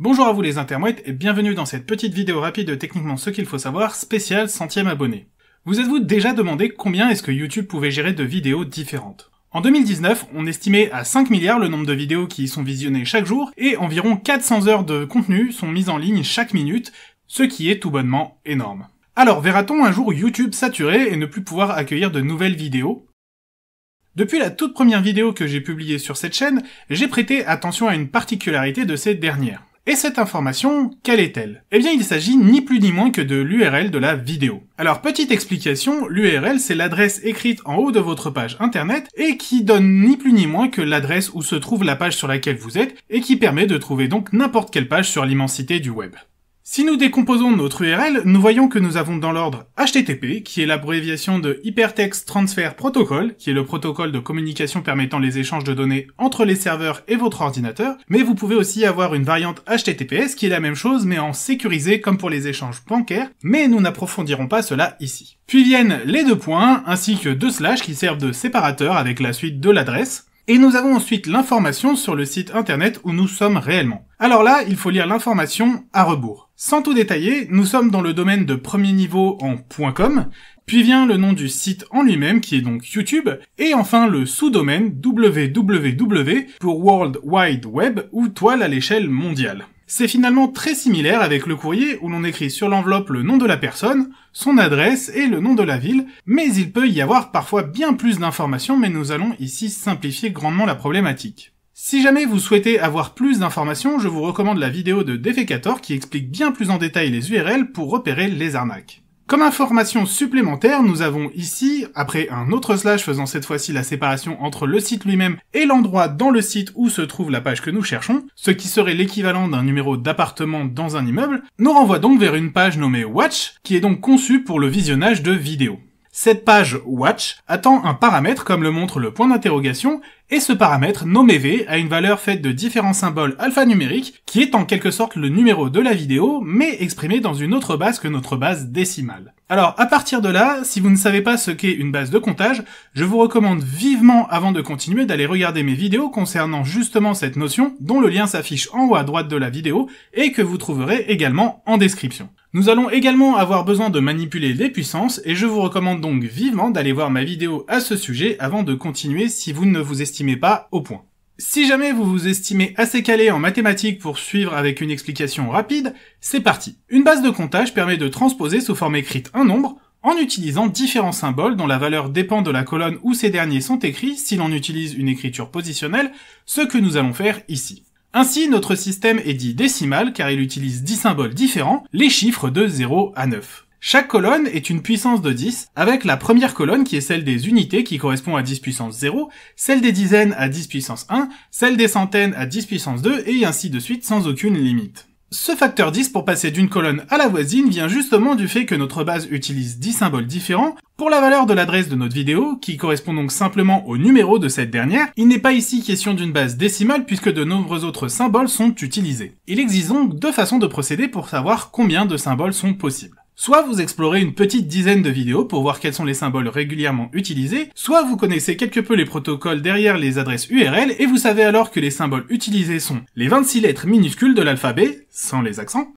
Bonjour à vous les intermouettes et bienvenue dans cette petite vidéo rapide de techniquement ce qu'il faut savoir spécial centième abonné. Vous êtes-vous déjà demandé combien est-ce que YouTube pouvait gérer de vidéos différentes En 2019, on estimait à 5 milliards le nombre de vidéos qui y sont visionnées chaque jour et environ 400 heures de contenu sont mises en ligne chaque minute, ce qui est tout bonnement énorme. Alors verra-t-on un jour YouTube saturé et ne plus pouvoir accueillir de nouvelles vidéos depuis la toute première vidéo que j'ai publiée sur cette chaîne, j'ai prêté attention à une particularité de ces dernières. Et cette information, quelle est-elle Eh bien, il s'agit ni plus ni moins que de l'URL de la vidéo. Alors, petite explication, l'URL, c'est l'adresse écrite en haut de votre page internet et qui donne ni plus ni moins que l'adresse où se trouve la page sur laquelle vous êtes et qui permet de trouver donc n'importe quelle page sur l'immensité du web. Si nous décomposons notre URL, nous voyons que nous avons dans l'ordre HTTP, qui est l'abréviation de Hypertext Transfer Protocol, qui est le protocole de communication permettant les échanges de données entre les serveurs et votre ordinateur, mais vous pouvez aussi avoir une variante HTTPS qui est la même chose mais en sécurisé comme pour les échanges bancaires, mais nous n'approfondirons pas cela ici. Puis viennent les deux points, ainsi que deux slash qui servent de séparateur avec la suite de l'adresse, et nous avons ensuite l'information sur le site internet où nous sommes réellement. Alors là, il faut lire l'information à rebours. Sans tout détailler, nous sommes dans le domaine de premier niveau en .com, puis vient le nom du site en lui-même qui est donc YouTube, et enfin le sous-domaine www pour World Wide Web ou toile à l'échelle mondiale. C'est finalement très similaire avec le courrier où l'on écrit sur l'enveloppe le nom de la personne, son adresse et le nom de la ville, mais il peut y avoir parfois bien plus d'informations, mais nous allons ici simplifier grandement la problématique. Si jamais vous souhaitez avoir plus d'informations, je vous recommande la vidéo de Defecator qui explique bien plus en détail les URL pour repérer les arnaques. Comme information supplémentaire, nous avons ici, après un autre slash faisant cette fois-ci la séparation entre le site lui-même et l'endroit dans le site où se trouve la page que nous cherchons, ce qui serait l'équivalent d'un numéro d'appartement dans un immeuble, nous renvoie donc vers une page nommée Watch, qui est donc conçue pour le visionnage de vidéos. Cette page Watch attend un paramètre comme le montre le point d'interrogation et ce paramètre, nommé V, a une valeur faite de différents symboles alphanumériques, qui est en quelque sorte le numéro de la vidéo, mais exprimé dans une autre base que notre base décimale. Alors, à partir de là, si vous ne savez pas ce qu'est une base de comptage, je vous recommande vivement, avant de continuer, d'aller regarder mes vidéos concernant justement cette notion, dont le lien s'affiche en haut à droite de la vidéo, et que vous trouverez également en description. Nous allons également avoir besoin de manipuler les puissances et je vous recommande donc vivement d'aller voir ma vidéo à ce sujet avant de continuer si vous ne vous estimez pas au point. Si jamais vous vous estimez assez calé en mathématiques pour suivre avec une explication rapide, c'est parti. Une base de comptage permet de transposer sous forme écrite un nombre en utilisant différents symboles dont la valeur dépend de la colonne où ces derniers sont écrits si l'on utilise une écriture positionnelle, ce que nous allons faire ici. Ainsi, notre système est dit décimal car il utilise 10 symboles différents, les chiffres de 0 à 9. Chaque colonne est une puissance de 10, avec la première colonne qui est celle des unités qui correspond à 10 puissance 0, celle des dizaines à 10 puissance 1, celle des centaines à 10 puissance 2, et ainsi de suite sans aucune limite. Ce facteur 10 pour passer d'une colonne à la voisine vient justement du fait que notre base utilise 10 symboles différents. Pour la valeur de l'adresse de notre vidéo, qui correspond donc simplement au numéro de cette dernière, il n'est pas ici question d'une base décimale puisque de nombreux autres symboles sont utilisés. Il existe donc deux façons de procéder pour savoir combien de symboles sont possibles. Soit vous explorez une petite dizaine de vidéos pour voir quels sont les symboles régulièrement utilisés, soit vous connaissez quelque peu les protocoles derrière les adresses URL et vous savez alors que les symboles utilisés sont les 26 lettres minuscules de l'alphabet, sans les accents,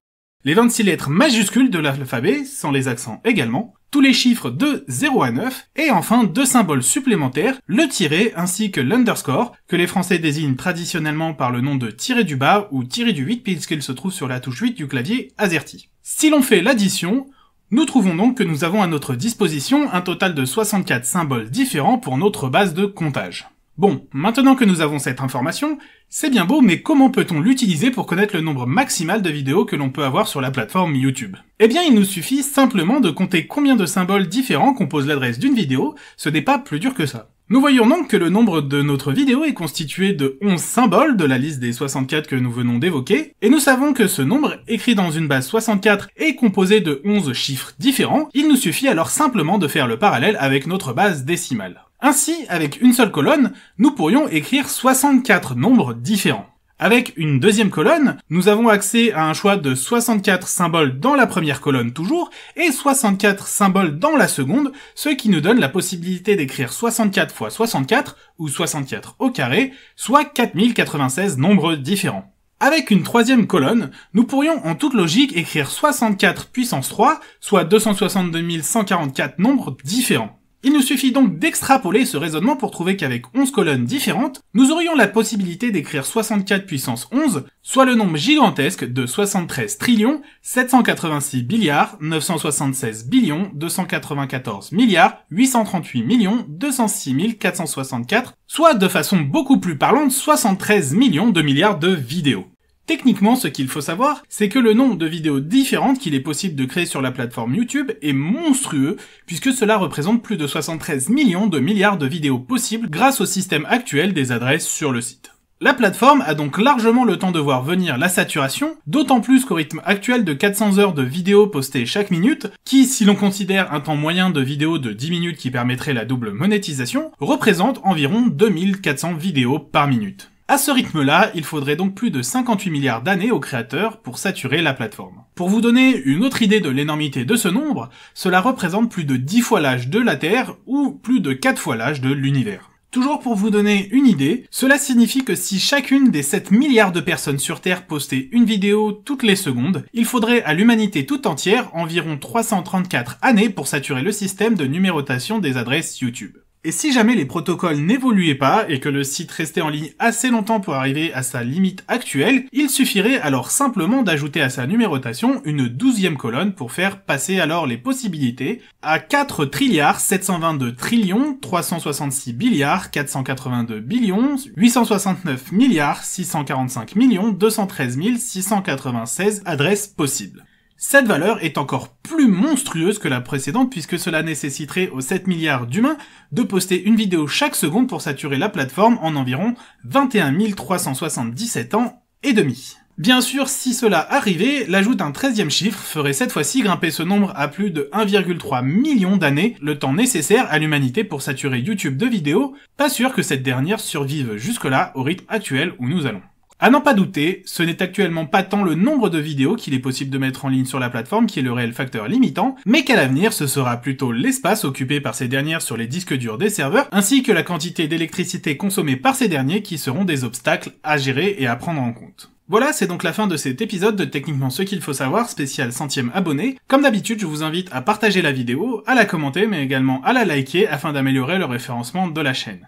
les 26 lettres majuscules de l'alphabet, sans les accents également, tous les chiffres de 0 à 9, et enfin deux symboles supplémentaires, le tiret ainsi que l'underscore, que les Français désignent traditionnellement par le nom de tiret du bas ou tiret du 8 puisqu'il se trouve sur la touche 8 du clavier AZERTY. Si l'on fait l'addition, nous trouvons donc que nous avons à notre disposition un total de 64 symboles différents pour notre base de comptage. Bon, maintenant que nous avons cette information, c'est bien beau, mais comment peut-on l'utiliser pour connaître le nombre maximal de vidéos que l'on peut avoir sur la plateforme YouTube Eh bien, il nous suffit simplement de compter combien de symboles différents composent l'adresse d'une vidéo, ce n'est pas plus dur que ça. Nous voyons donc que le nombre de notre vidéo est constitué de 11 symboles de la liste des 64 que nous venons d'évoquer, et nous savons que ce nombre, écrit dans une base 64, est composé de 11 chiffres différents, il nous suffit alors simplement de faire le parallèle avec notre base décimale. Ainsi, avec une seule colonne, nous pourrions écrire 64 nombres différents. Avec une deuxième colonne, nous avons accès à un choix de 64 symboles dans la première colonne toujours, et 64 symboles dans la seconde, ce qui nous donne la possibilité d'écrire 64 x 64, ou 64 au carré, soit 4096 nombres différents. Avec une troisième colonne, nous pourrions en toute logique écrire 64 puissance 3, soit 262 144 nombres différents. Il nous suffit donc d'extrapoler ce raisonnement pour trouver qu'avec 11 colonnes différentes, nous aurions la possibilité d'écrire 64 puissance 11, soit le nombre gigantesque de 73 trillions 786 milliards 976 billions 294 milliards 838 millions 206 464, soit de façon beaucoup plus parlante 73 millions de milliards de vidéos. Techniquement, ce qu'il faut savoir, c'est que le nombre de vidéos différentes qu'il est possible de créer sur la plateforme YouTube est monstrueux, puisque cela représente plus de 73 millions de milliards de vidéos possibles grâce au système actuel des adresses sur le site. La plateforme a donc largement le temps de voir venir la saturation, d'autant plus qu'au rythme actuel de 400 heures de vidéos postées chaque minute, qui, si l'on considère un temps moyen de vidéo de 10 minutes qui permettrait la double monétisation, représente environ 2400 vidéos par minute. À ce rythme-là, il faudrait donc plus de 58 milliards d'années au créateurs pour saturer la plateforme. Pour vous donner une autre idée de l'énormité de ce nombre, cela représente plus de 10 fois l'âge de la Terre ou plus de 4 fois l'âge de l'univers. Toujours pour vous donner une idée, cela signifie que si chacune des 7 milliards de personnes sur Terre postait une vidéo toutes les secondes, il faudrait à l'humanité toute entière environ 334 années pour saturer le système de numérotation des adresses YouTube. Et si jamais les protocoles n'évoluaient pas et que le site restait en ligne assez longtemps pour arriver à sa limite actuelle, il suffirait alors simplement d'ajouter à sa numérotation une douzième colonne pour faire passer alors les possibilités à 4 trilliards 722 trillions 366 milliards 482 billions 869 milliards 645 millions 213 696 adresses possibles. Cette valeur est encore monstrueuse que la précédente puisque cela nécessiterait aux 7 milliards d'humains de poster une vidéo chaque seconde pour saturer la plateforme en environ 21 377 ans et demi. Bien sûr, si cela arrivait, l'ajout d'un 13 chiffre ferait cette fois-ci grimper ce nombre à plus de 1,3 million d'années, le temps nécessaire à l'humanité pour saturer YouTube de vidéos, pas sûr que cette dernière survive jusque-là au rythme actuel où nous allons. À n'en pas douter, ce n'est actuellement pas tant le nombre de vidéos qu'il est possible de mettre en ligne sur la plateforme qui est le réel facteur limitant, mais qu'à l'avenir ce sera plutôt l'espace occupé par ces dernières sur les disques durs des serveurs, ainsi que la quantité d'électricité consommée par ces derniers qui seront des obstacles à gérer et à prendre en compte. Voilà, c'est donc la fin de cet épisode de Techniquement ce qu'il faut savoir, spécial centième abonné. Comme d'habitude, je vous invite à partager la vidéo, à la commenter, mais également à la liker afin d'améliorer le référencement de la chaîne.